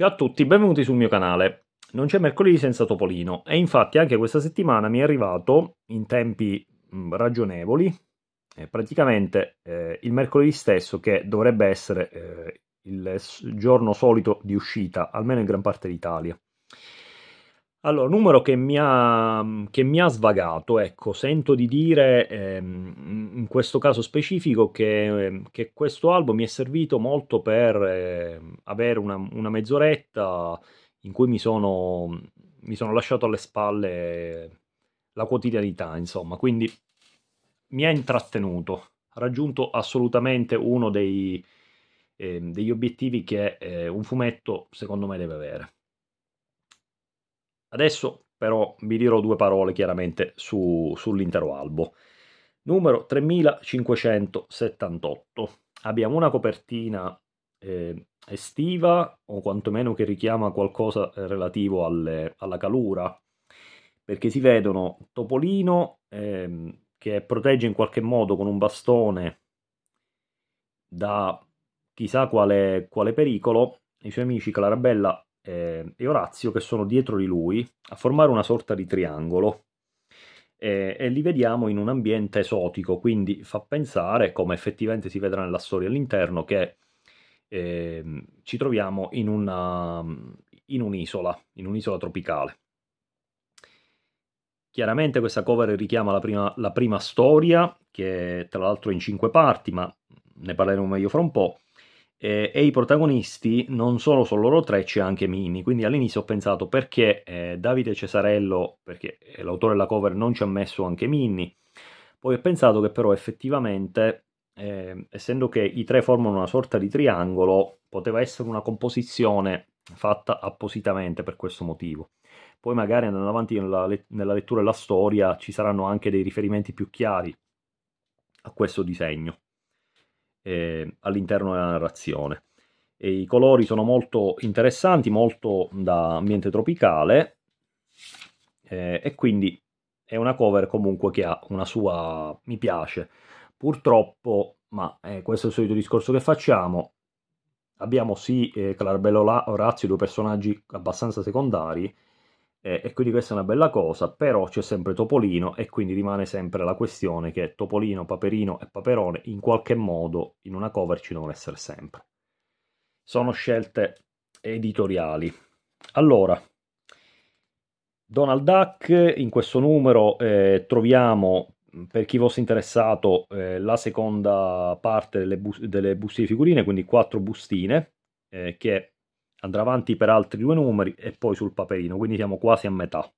Ciao a tutti, benvenuti sul mio canale. Non c'è mercoledì senza Topolino e infatti anche questa settimana mi è arrivato in tempi mm, ragionevoli eh, praticamente eh, il mercoledì stesso che dovrebbe essere eh, il giorno solito di uscita, almeno in gran parte d'Italia. Allora, numero che mi ha, che mi ha svagato, ecco, sento di dire ehm, in questo caso specifico che, ehm, che, questo album mi è servito molto per ehm, avere una, una, mezz'oretta in cui mi sono, mi sono lasciato alle spalle la quotidianità, insomma, quindi mi ha intrattenuto, ha raggiunto assolutamente uno dei, ehm, degli obiettivi che eh, un fumetto secondo me deve avere. Adesso però vi dirò due parole chiaramente su, sull'intero albo. Numero 3578. Abbiamo una copertina eh, estiva o quantomeno che richiama qualcosa eh, relativo alle, alla calura perché si vedono Topolino eh, che protegge in qualche modo con un bastone da chissà quale, quale pericolo i suoi amici Clarabella eh, e Orazio che sono dietro di lui a formare una sorta di triangolo eh, e li vediamo in un ambiente esotico, quindi fa pensare, come effettivamente si vedrà nella storia all'interno, che eh, ci troviamo in, una, in un'isola, in un'isola tropicale. Chiaramente questa cover richiama la prima, la prima storia, che tra l'altro è in cinque parti, ma ne parleremo meglio fra un po', eh, e i protagonisti non sono solo loro tre, c'è anche Mini. Quindi all'inizio ho pensato perché eh, Davide Cesarello, perché eh, l'autore della cover, non ci ha messo anche Mini. Poi ho pensato che però effettivamente, eh, essendo che i tre formano una sorta di triangolo, poteva essere una composizione fatta appositamente per questo motivo. Poi magari andando avanti nella, nella lettura della storia ci saranno anche dei riferimenti più chiari a questo disegno eh, all'interno della narrazione. E I colori sono molto interessanti, molto da ambiente tropicale eh, e quindi è una cover comunque che ha una sua... mi piace. Purtroppo, ma eh, questo è il solito discorso che facciamo, abbiamo sì eh, Clarabello Orazio, due personaggi abbastanza secondari, eh, e quindi questa è una bella cosa, però c'è sempre Topolino e quindi rimane sempre la questione che Topolino, Paperino e Paperone in qualche modo in una cover ci devono essere sempre. Sono scelte editoriali. Allora, Donald Duck, in questo numero eh, troviamo, per chi fosse interessato, eh, la seconda parte delle, bu delle buste di figurine, quindi quattro bustine, eh, che andrà avanti per altri due numeri e poi sul paperino, quindi siamo quasi a metà,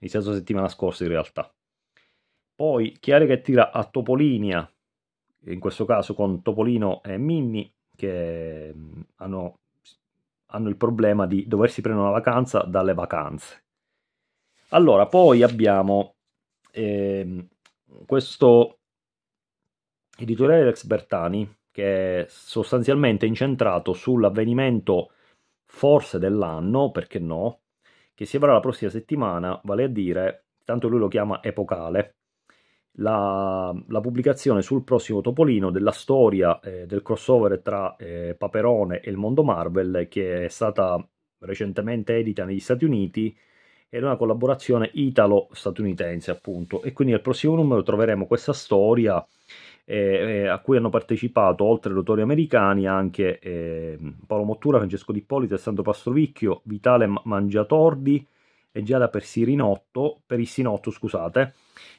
iniziato settimana scorsa in realtà. Poi Chiari che tira a Topolinia, in questo caso con Topolino e Minni, che mm, hanno, hanno il problema di doversi prendere una vacanza dalle vacanze. Allora, poi abbiamo eh, questo editoriale Rex Bertani, che è sostanzialmente incentrato sull'avvenimento forse dell'anno, perché no, che si avrà la prossima settimana, vale a dire, tanto lui lo chiama epocale, la, la pubblicazione sul prossimo Topolino della storia eh, del crossover tra eh, Paperone e il mondo Marvel che è stata recentemente edita negli Stati Uniti ed è una collaborazione italo-statunitense appunto e quindi al prossimo numero troveremo questa storia eh, a cui hanno partecipato, oltre ai rotori americani, anche eh, Paolo Mottura, Francesco Dippolito, Alessandro Pastrovicchio, Vitale Mangiatordi e Giada per Sirinotto, scusate,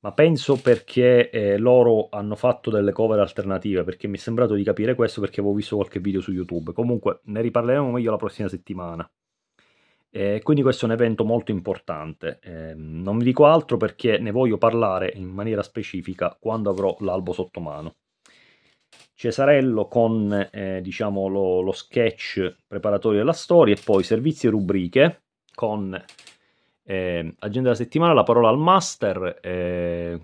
ma penso perché eh, loro hanno fatto delle cover alternative, perché mi è sembrato di capire questo perché avevo visto qualche video su YouTube. Comunque ne riparleremo meglio la prossima settimana. Eh, quindi questo è un evento molto importante. Eh, non vi dico altro perché ne voglio parlare in maniera specifica quando avrò l'albo sotto mano. Cesarello con eh, diciamo lo, lo, sketch preparatorio della storia e poi servizi e rubriche con ehm, agenda della settimana, la parola al master, eh,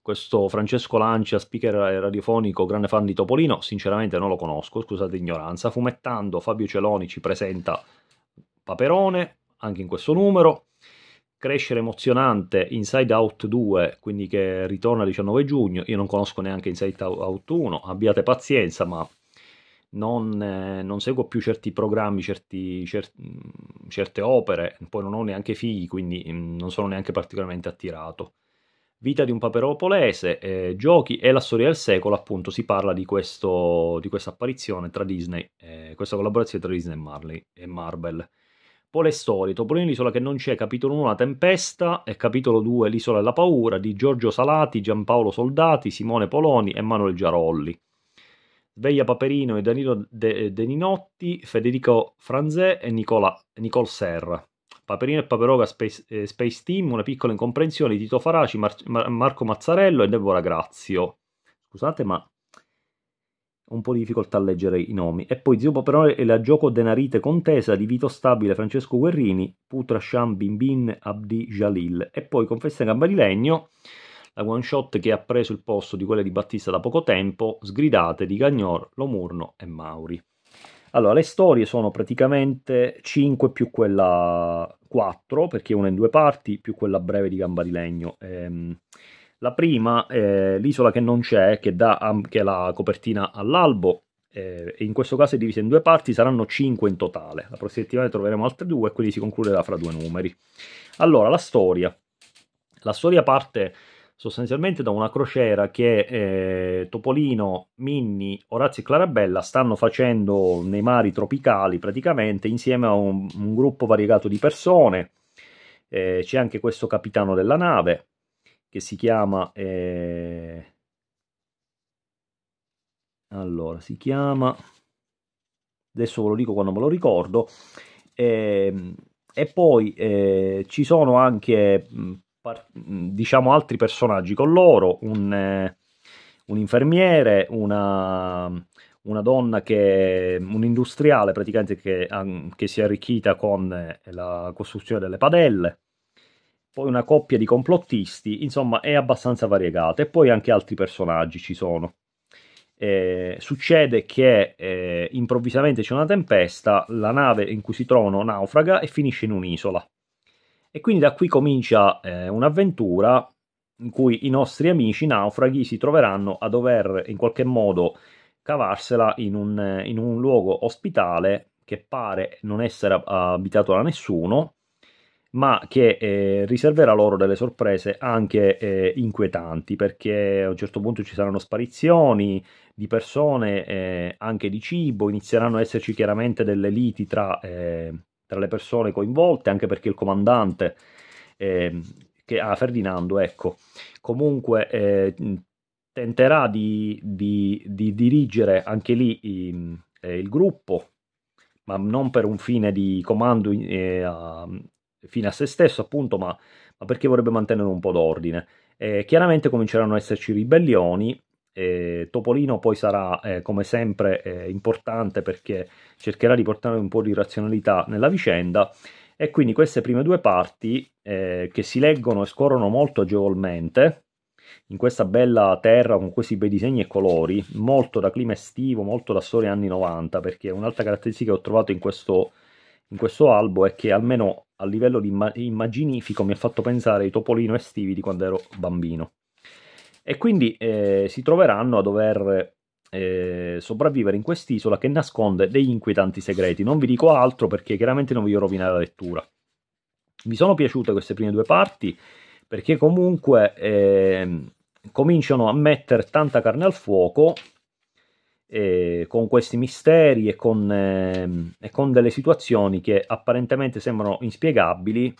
questo Francesco Lancia, speaker radiofonico, grande fan di Topolino, sinceramente non lo conosco, scusate l'ignoranza, fumettando Fabio Celoni ci presenta Paperone, anche in questo numero. Crescere emozionante Inside Out 2, quindi che ritorna il 19 giugno. Io non conosco neanche Inside Out 1, abbiate pazienza, ma non, eh, non seguo più certi programmi, certi, cer mm, certe opere. Poi non ho neanche figli, quindi mh, mm, non sono neanche particolarmente attirato. Vita di un paperopolese, eh, giochi e la storia del secolo, appunto si parla di, questo, di questa apparizione tra Disney, eh, questa collaborazione tra Disney e, Marley, e Marvel. Storie, Topolino l'isola che non c'è, capitolo 1 La tempesta e capitolo 2 L'isola e la paura di Giorgio Salati, Giampaolo Soldati, Simone Poloni e Manuel Giarolli. Sveglia Paperino e Danilo eh, De- Ninotti, Federico Franzè e Nicola, Nicole Serra. Paperino e Paperoga Space, eh, Space Team, una piccola incomprensione di Tito Faraci, Mar- Mar- Marco Mazzarello e Deborah Grazio. Scusate, ma un po' di difficoltà a leggere i nomi. E poi Zio Paperone e la Gioco Denarite Contesa di Vito Stabile, Francesco Guerrini, Putra Sham Bin Abdi Jalil. E poi Confessa Gamba di Legno, la one shot che ha preso il posto di quella di Battista da poco tempo, Sgridate di Gagnor, Lomurno e Mauri. Allora, le storie sono praticamente 5 più quella 4, perché una in due parti, più quella breve di Gamba di Legno. Ehm, la prima è eh, l'isola che non c'è, che dà anche la copertina all'albo, eh, in questo caso è divisa in due parti, saranno cinque in totale. La prossima settimana troveremo altre due e quindi si concluderà fra due numeri. Allora, la storia. La storia parte sostanzialmente da una crociera che eh, Topolino, Minni, Orazio e Clarabella stanno facendo nei mari tropicali praticamente insieme a un, un gruppo variegato di persone. Eh, c'è anche questo capitano della nave che si chiama... Eh... Allora, si chiama... Adesso ve lo dico quando me lo ricordo. Eh, e poi eh, ci sono anche, mm, mm, diciamo, altri personaggi con loro, un, eh, un infermiere, una, una donna che è un industriale praticamente che, mm, che si è arricchita con eh, la costruzione delle padelle poi una coppia di complottisti, insomma è abbastanza variegata e poi anche altri personaggi ci sono. Eh, succede che eh, improvvisamente c'è una tempesta, la nave in cui si trovano naufraga e finisce in un'isola. E quindi da qui comincia eh, un'avventura in cui i nostri amici naufraghi si troveranno a dover in qualche modo cavarsela in un, in un luogo ospitale che pare non essere abitato da nessuno ma che eh, riserverà loro delle sorprese anche eh, inquietanti, perché a un certo punto ci saranno sparizioni di persone, eh, anche di cibo, inizieranno ad esserci chiaramente delle liti tra, eh, tra le persone coinvolte, anche perché il comandante, ehm, che, ah, Ferdinando, ecco, comunque eh, tenterà di, di, di, dirigere anche lì in, ehm, eh, il gruppo, ma non per un fine di comando eh, fine a se stesso, appunto, ma, ma perché vorrebbe mantenere un po' d'ordine. Eh, chiaramente cominceranno ad esserci ribellioni. Eh, Topolino poi sarà eh, come sempre eh, importante perché cercherà di portare un po' di razionalità nella vicenda e quindi queste prime due parti eh, che si leggono e scorrono molto agevolmente in questa bella terra con questi bei disegni e colori, molto da clima estivo, molto da storia anni 90, perché un'altra caratteristica che ho trovato in questo, in questo albo è che almeno a livello di immaginifico mi ha fatto pensare ai topolino estivi di quando ero bambino. E quindi eh, si troveranno a dover eh, sopravvivere in quest'isola che nasconde degli inquietanti segreti. Non vi dico altro perché chiaramente non voglio rovinare la lettura. Mi sono piaciute queste prime due parti perché comunque eh, cominciano a mettere tanta carne al fuoco eh, con questi misteri e con, eh, e con, delle situazioni che apparentemente sembrano inspiegabili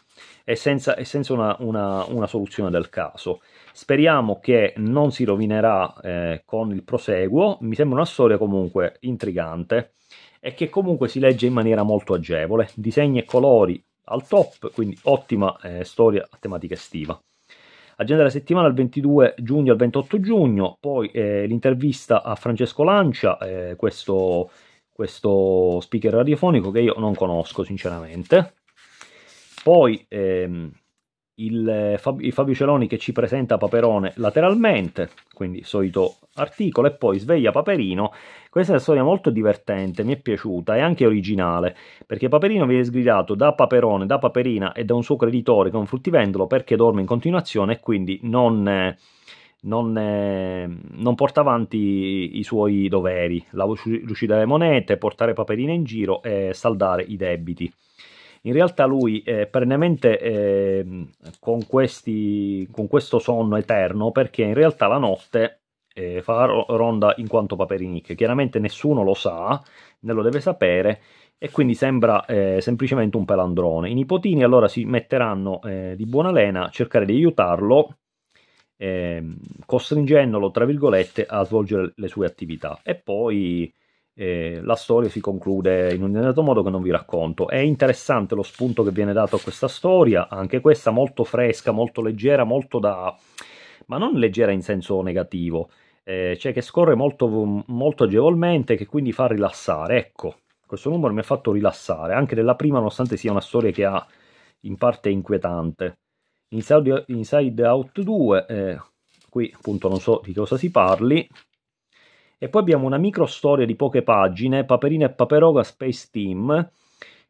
e senza, e senza una, una, una, soluzione del caso. Speriamo che non si rovinerà eh, con il proseguo, mi sembra una storia comunque intrigante e che comunque si legge in maniera molto agevole, disegni e colori al top, quindi ottima eh, storia a tematica estiva. Agenda della settimana dal 22 giugno al 28 giugno, poi eh, l'intervista a Francesco Lancia, eh, questo, questo, speaker radiofonico che io non conosco sinceramente. Poi ehm, il, eh, il Fabio Celoni che ci presenta Paperone lateralmente, quindi solito articolo, e poi Sveglia Paperino. Questa è una storia molto divertente, mi è piaciuta e anche originale, perché Paperino viene sgridato da Paperone, da Paperina e da un suo creditore che è un fruttivendolo perché dorme in continuazione e quindi non... Eh, non, eh, non, porta avanti i suoi doveri, la lucidare monete, portare Paperina in giro e saldare i debiti. In realtà lui è eh, perennemente eh, con, questi, con questo sonno eterno perché in realtà la notte eh, fa ronda in quanto Paperinik. Chiaramente nessuno lo sa, né lo deve sapere e quindi sembra eh, semplicemente un pelandrone. I nipotini allora si metteranno eh, di buona lena a cercare di aiutarlo, ehm, costringendolo, tra virgolette, a svolgere le sue attività. E poi eh, la storia si conclude in un determinato modo che non vi racconto. È interessante lo spunto che viene dato a questa storia, anche questa molto fresca, molto leggera, molto da... ma non leggera in senso negativo, eh, cioè che scorre molto, molto agevolmente, che quindi fa rilassare. Ecco, questo numero mi ha fatto rilassare, anche della prima, nonostante sia una storia che ha in parte inquietante. Inside, Inside Out 2, eh, qui appunto non so di cosa si parli, e poi abbiamo una micro storia di poche pagine, Paperina e Paperoga Space Team,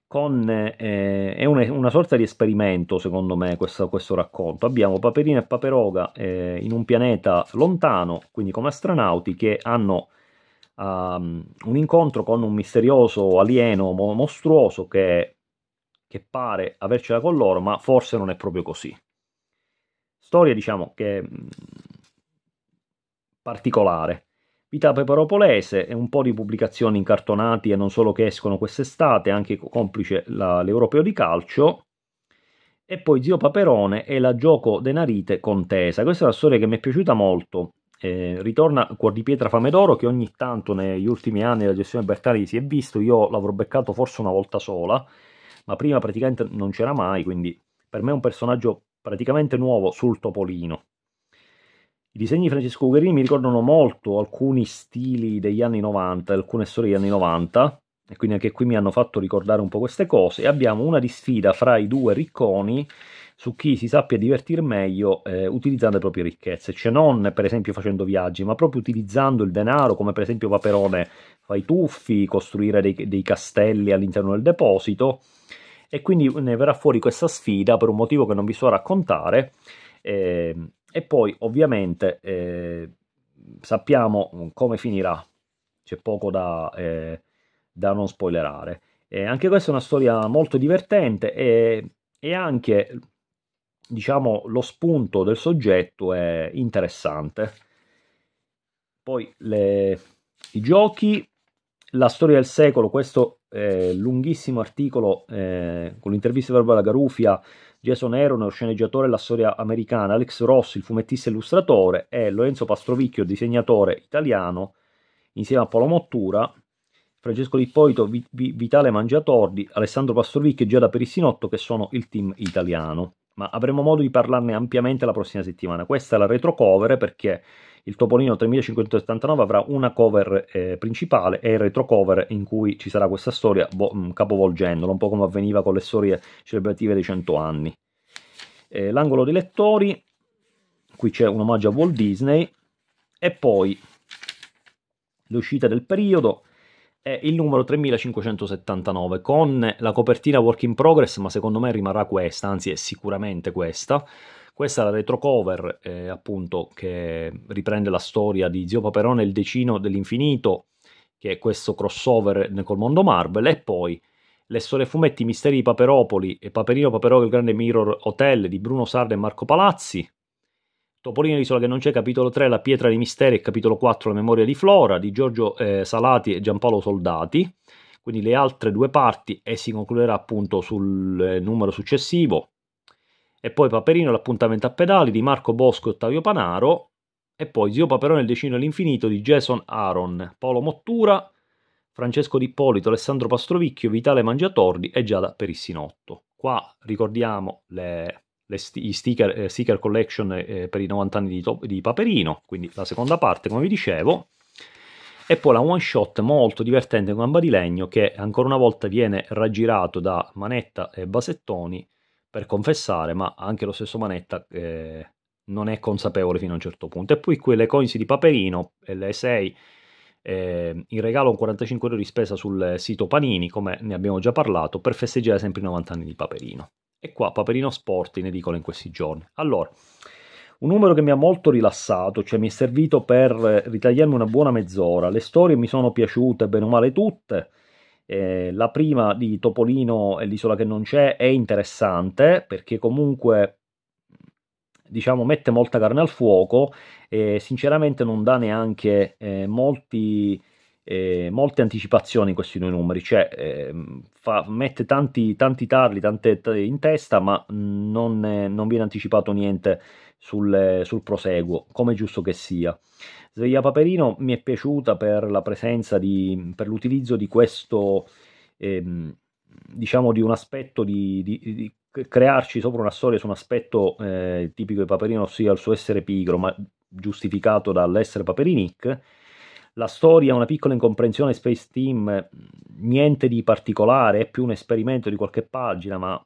con, eh, è una, una, sorta di esperimento secondo me questo, questo racconto. Abbiamo Paperina e Paperoga eh, in un pianeta lontano, quindi come astronauti, che hanno um, un incontro con un misterioso alieno mo- mostruoso che, che pare avercela con loro, ma forse non è proprio così. Storia diciamo che... Mh, mm, particolare. Vita Peperopolese e un po' di pubblicazioni incartonati e non solo che escono quest'estate, anche complice la, l'Europeo di calcio. E poi Zio Paperone e la Gioco Denarite Contesa. Questa è una storia che mi è piaciuta molto. Eh, ritorna Cuor di Pietra Fame d'Oro che ogni tanto negli ultimi anni la gestione Bertari si è visto, io l'avrò beccato forse una volta sola, ma prima praticamente non c'era mai, quindi per me è un personaggio praticamente nuovo sul Topolino. I disegni di Francesco Guerini mi ricordano molto alcuni stili degli anni 90, alcune storie degli anni 90, e quindi anche qui mi hanno fatto ricordare un po' queste cose. E abbiamo una di sfida fra i due ricconi su chi si sappia divertire meglio eh, utilizzando le proprie ricchezze, cioè non per esempio facendo viaggi, ma proprio utilizzando il denaro, come per esempio Paperone fa i tuffi, costruire dei, dei castelli all'interno del deposito, e quindi ne verrà fuori questa sfida per un motivo che non vi so raccontare. Eh, e poi ovviamente eh, sappiamo mm, come finirà, c'è poco da, eh, da non spoilerare. Eh, anche questa è una storia molto divertente e, e anche diciamo, lo spunto del soggetto è interessante. Poi le, i giochi, la storia del secolo, questo eh, lunghissimo articolo eh, con l'intervista verbale a Garufia Jason Aaron, sceneggiatore della storia americana, Alex Rossi, il fumettista illustratore, e Lorenzo Pastrovicchio, disegnatore italiano, insieme a Paolo Mottura, Francesco Lippolito, Vitale Mangiatordi, Alessandro Pastrovicchio e Giada Perissinotto, che sono il team italiano ma avremo modo di parlarne ampiamente la prossima settimana. Questa è la retrocover perché il Topolino 3579 avrà una cover eh, principale e il retrocover in cui ci sarà questa storia boh, mm, capovolgendola, un po' come avveniva con le storie celebrative dei 100 anni. Eh, l'angolo dei lettori, qui c'è un omaggio a Walt Disney e poi l'uscita del periodo, è il numero 3579 con la copertina work in progress, ma secondo me rimarrà questa, anzi è sicuramente questa. Questa è la retrocover, eh, appunto, che riprende la storia di Zio Paperone il Decino dell'Infinito, che è questo crossover col mondo Marvel, e poi le storie fumetti Misteri di Paperopoli e Paperino Paperò il grande Mirror Hotel di Bruno Sarda e Marco Palazzi, Topolino l'isola che non c'è, capitolo 3, La pietra dei misteri capitolo 4, La memoria di Flora, di Giorgio eh, Salati e Giampaolo Soldati. Quindi le altre due parti e si concluderà appunto sul eh, numero successivo. E poi Paperino, l'appuntamento a pedali di Marco Bosco e Ottavio Panaro. E poi Zio Paperone, il decino all'infinito di Jason Aaron, Paolo Mottura, Francesco D'Ippolito, Alessandro Pastrovicchio, Vitale Mangiatordi e Giada Perissinotto. Qua ricordiamo le st- i sticker, eh, sticker collection eh, eh per i 90 anni di, top, di Paperino, quindi la seconda parte, come vi dicevo. E poi la one shot molto divertente con gamba di legno che ancora una volta viene raggirato da Manetta e Basettoni per confessare, ma anche lo stesso Manetta eh, non è consapevole fino a un certo punto. E poi qui le coins di Paperino, le 6 eh, in regalo 45 euro di spesa sul sito Panini, come ne abbiamo già parlato, per festeggiare sempre i 90 anni di Paperino. E qua Paperino Sport in edicola in questi giorni. Allora, un numero che mi ha molto rilassato, cioè mi è servito per ritagliarmi una buona mezz'ora. Le storie mi sono piaciute bene o male tutte. Eh, la prima di Topolino e l'isola che non c'è è interessante perché comunque diciamo mette molta carne al fuoco e sinceramente non dà neanche eh, molti eh, molte anticipazioni in questi due numeri, cioè eh, fa, mette tanti, tanti tarli tante, in testa, ma non, eh, non, viene anticipato niente sul, sul proseguo, come giusto che sia. Sveglia Paperino mi è piaciuta per la presenza di, per l'utilizzo di questo, ehm, diciamo, di un aspetto di, di, di crearci sopra una storia su un aspetto eh, tipico di Paperino, ossia il suo essere pigro, ma giustificato dall'essere Paperinic la storia è una piccola incomprensione Space Team, niente di particolare, è più un esperimento di qualche pagina, ma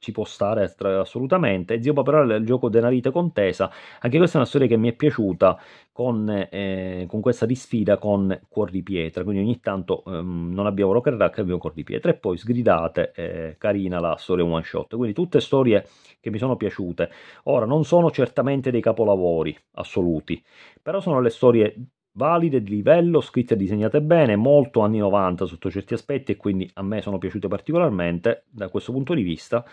ci può stare assolutamente. Zio Paperale il gioco Denarite Contesa, anche questa è una storia che mi è piaciuta con, eh, con questa disfida con Cuor di Pietra, quindi ogni tanto ehm, non abbiamo Rocker Rack, abbiamo Cuor di Pietra e poi sgridate, eh, carina la storia one shot, quindi tutte storie che mi sono piaciute. Ora, non sono certamente dei capolavori assoluti, però sono le storie valide, di livello, scritte e disegnate bene, molto anni 90 sotto certi aspetti e quindi a me sono piaciute particolarmente da questo punto di vista,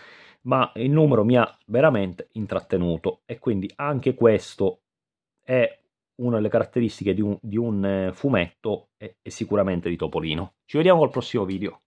ma il numero mi ha veramente intrattenuto e quindi anche questo è una delle caratteristiche di un, di un eh, fumetto e sicuramente di Topolino. Ci vediamo al prossimo video.